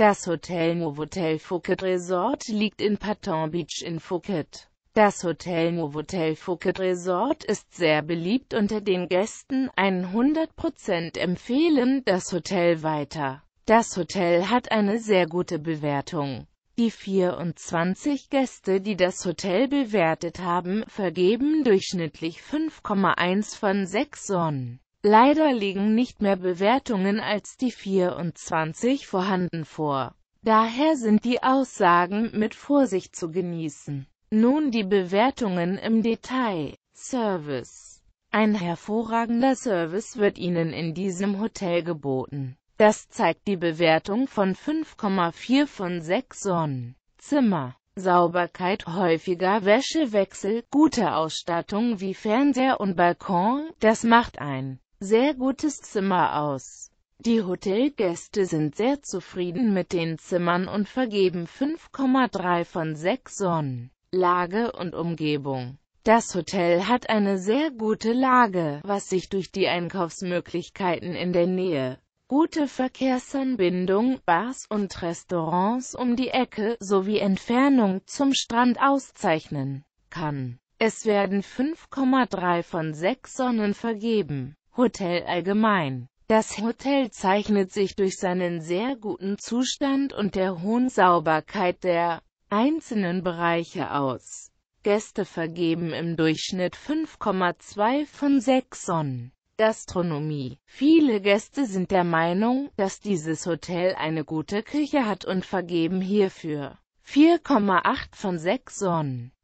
Das Hotel Novotel Phuket Resort liegt in Patton Beach in Phuket. Das Hotel Novotel Phuket Resort ist sehr beliebt unter den Gästen, 100% empfehlen das Hotel weiter. Das Hotel hat eine sehr gute Bewertung. Die 24 Gäste, die das Hotel bewertet haben, vergeben durchschnittlich 5,1 von 6 Sonnen. Leider liegen nicht mehr Bewertungen als die 24 vorhanden vor. Daher sind die Aussagen mit Vorsicht zu genießen. Nun die Bewertungen im Detail. Service. Ein hervorragender Service wird Ihnen in diesem Hotel geboten. Das zeigt die Bewertung von 5,4 von 6 Sonnen. Zimmer. Sauberkeit, häufiger Wäschewechsel, gute Ausstattung wie Fernseher und Balkon, das macht ein sehr gutes Zimmer aus. Die Hotelgäste sind sehr zufrieden mit den Zimmern und vergeben 5,3 von 6 Sonnen. Lage und Umgebung Das Hotel hat eine sehr gute Lage, was sich durch die Einkaufsmöglichkeiten in der Nähe, gute Verkehrsanbindung, Bars und Restaurants um die Ecke sowie Entfernung zum Strand auszeichnen kann. Es werden 5,3 von 6 Sonnen vergeben. Hotel allgemein. Das Hotel zeichnet sich durch seinen sehr guten Zustand und der hohen Sauberkeit der einzelnen Bereiche aus. Gäste vergeben im Durchschnitt 5,2 von 6 Sonnen. Gastronomie. Viele Gäste sind der Meinung, dass dieses Hotel eine gute Küche hat und vergeben hierfür 4,8 von 6 Sonnen.